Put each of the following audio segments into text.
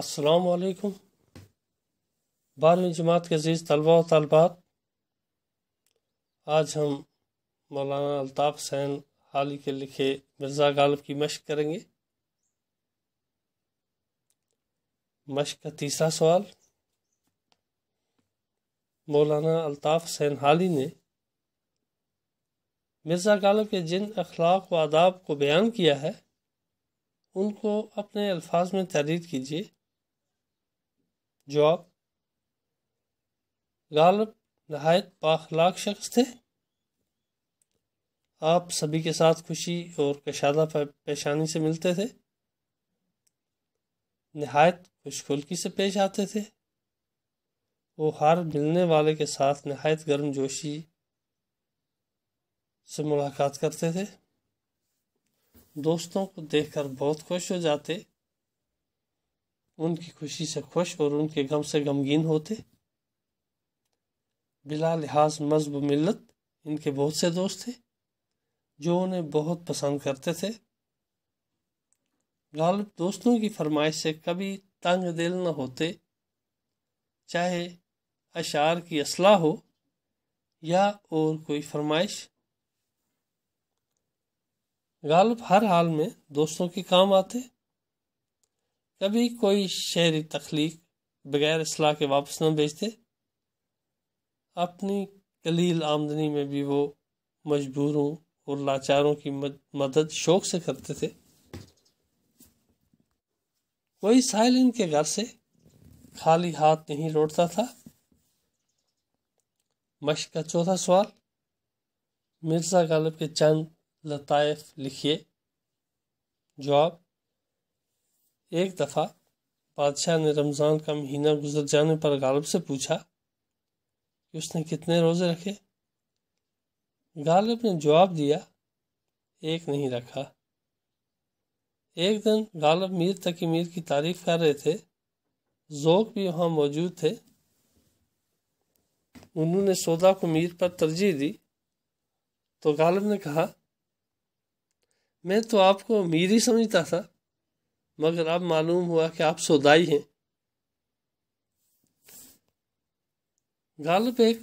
السلام علیکم بارہویں جماعت کے عزیز طلبہ و طالبات آج ہم مولانا الطاف حسین حالی کے لکھے مرزا غالب کی مشق کریں گے مشق کا تیسرا سوال مولانا الطاف حسین حالی نے مرزا غالب کے جن اخلاق و آداب کو بیان کیا ہے ان کو اپنے الفاظ میں تحریر کیجیے جواب غالب نہایت پاخلاق شخص تھے آپ سبھی کے ساتھ خوشی اور کشادہ پیشانی سے ملتے تھے نہایت خوش خلقی سے پیش آتے تھے وہ ہر ملنے والے کے ساتھ نہایت گرم جوشی سے ملاقات کرتے تھے دوستوں کو دیکھ کر بہت خوش ہو جاتے ان کی خوشی سے خوش اور ان کے غم سے غمگین ہوتے بلا لحاظ و ملت ان کے بہت سے دوست تھے جو انہیں بہت پسند کرتے تھے غالب دوستوں کی فرمائش سے کبھی تنگ دل نہ ہوتے چاہے اشعار کی اصلاح ہو یا اور کوئی فرمائش غالب ہر حال میں دوستوں کے کام آتے کبھی کوئی شہری تخلیق بغیر اصلاح کے واپس نہ بھیجتے اپنی قلیل آمدنی میں بھی وہ مجبوروں اور لاچاروں کی مدد شوق سے کرتے تھے کوئی ان کے گھر سے خالی ہاتھ نہیں لوٹتا تھا مشق کا چوتھا سوال مرزا غالب کے چند لطائف لکھیے جواب ایک دفعہ بادشاہ نے رمضان کا مہینہ گزر جانے پر غالب سے پوچھا کہ اس نے کتنے روزے رکھے غالب نے جواب دیا ایک نہیں رکھا ایک دن غالب میر تقی میر کی تعریف کر رہے تھے ذوق بھی وہاں موجود تھے انہوں نے سودا کو میر پر ترجیح دی تو غالب نے کہا میں تو آپ کو میر ہی سمجھتا تھا مگر اب معلوم ہوا کہ آپ سودائی ہیں غالب ایک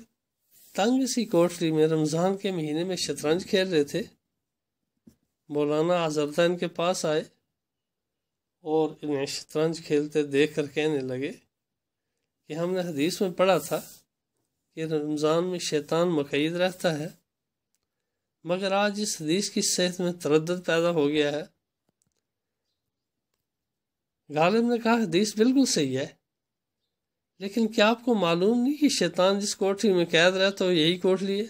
تنگ سی کوٹری میں رمضان کے مہینے میں شطرنج کھیل رہے تھے مولانا آزردین ان کے پاس آئے اور انہیں شطرنج کھیلتے دیکھ کر کہنے لگے کہ ہم نے حدیث میں پڑھا تھا کہ رمضان میں شیطان مقید رہتا ہے مگر آج اس حدیث کی صحت میں تردد پیدا ہو گیا ہے غالب نے کہا حدیث بالکل صحیح ہے لیکن کیا آپ کو معلوم نہیں کہ شیطان جس کوٹری میں قید رہتا یہی کوٹلی ہے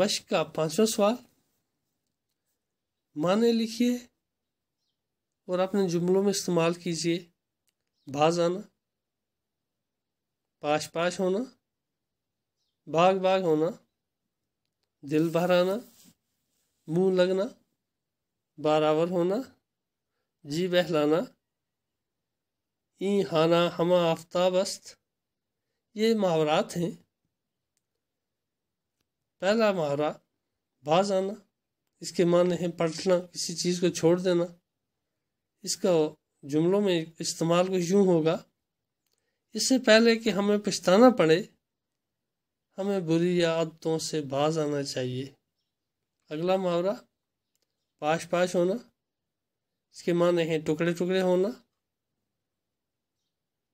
مشق کا پانچواں سوال معنی لکھیے اور اپنے جملوں میں استعمال کیجیے باز آنا پاش پاش ہونا باغ باغ ہونا دل بھر آنا منہ لگنا باراور ہونا جی بہلانا این ہانا ہما آفتاب است یہ محاورات ہیں پہلا محاورہ باز آنا اس کے معنی ہیں پلٹنا کسی چیز کو چھوڑ دینا اس کا جملوں میں استعمال کو یوں ہوگا اس سے پہلے کہ ہمیں پچھتانا پڑے ہمیں بری عادتوں سے باز آنا چاہیے اگلا محاورہ پاش پاش ہونا اس کے معنی ہیں ٹکڑے ٹکڑے ہونا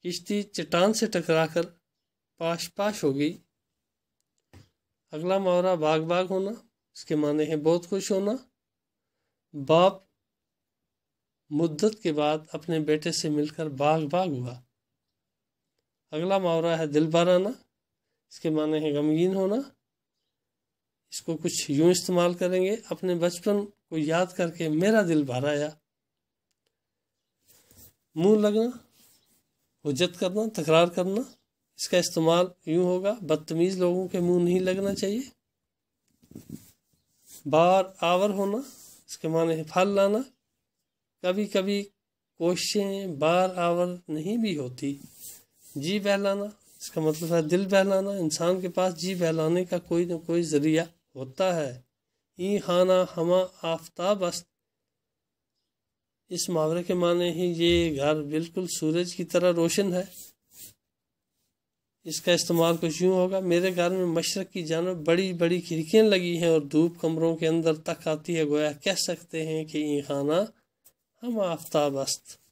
کشتی چٹان سے ٹکرا کر پاش پاش ہو گئی اگلا محاورہ باغ باغ ہونا اس کے معنی ہیں بہت خوش ہونا باپ مدت کے بعد اپنے بیٹے سے مل کر باغ باغ ہوا اگلا محاورہ ہے دل بارانا اس کے معنی ہیں غمگین ہونا اس کو کچھ یوں استعمال کریں گے اپنے بچپن کو یاد کر کے میرا دل بھرایا منہ لگنا حجت کرنا تکرار کرنا اس کا استعمال یوں ہوگا بدتمیز لوگوں کے منہ نہیں لگنا چاہیے بار آور ہونا اس کے معنی پھل لانا کبھی کبھی کوششیں بار آور نہیں بھی ہوتی جی بہلانا اس کا مطلب ہے دل بہلانا انسان کے پاس جی بہلانے کا کوئی نہ کوئی ذریعہ ہوتا ہے ہی ہانا ہما آفتاب است اس محاورے کے معنی ہی یہ گھر بالکل سورج کی طرح روشن ہے اس کا استعمال کچھ یوں ہوگا میرے گھر میں مشرق کی جانب بڑی بڑی کھڑکیاں لگی ہیں اور دھوپ کمروں کے اندر تک آتی ہے گویا کہہ سکتے ہیں کہ یہ خانہ ہم آفتاب است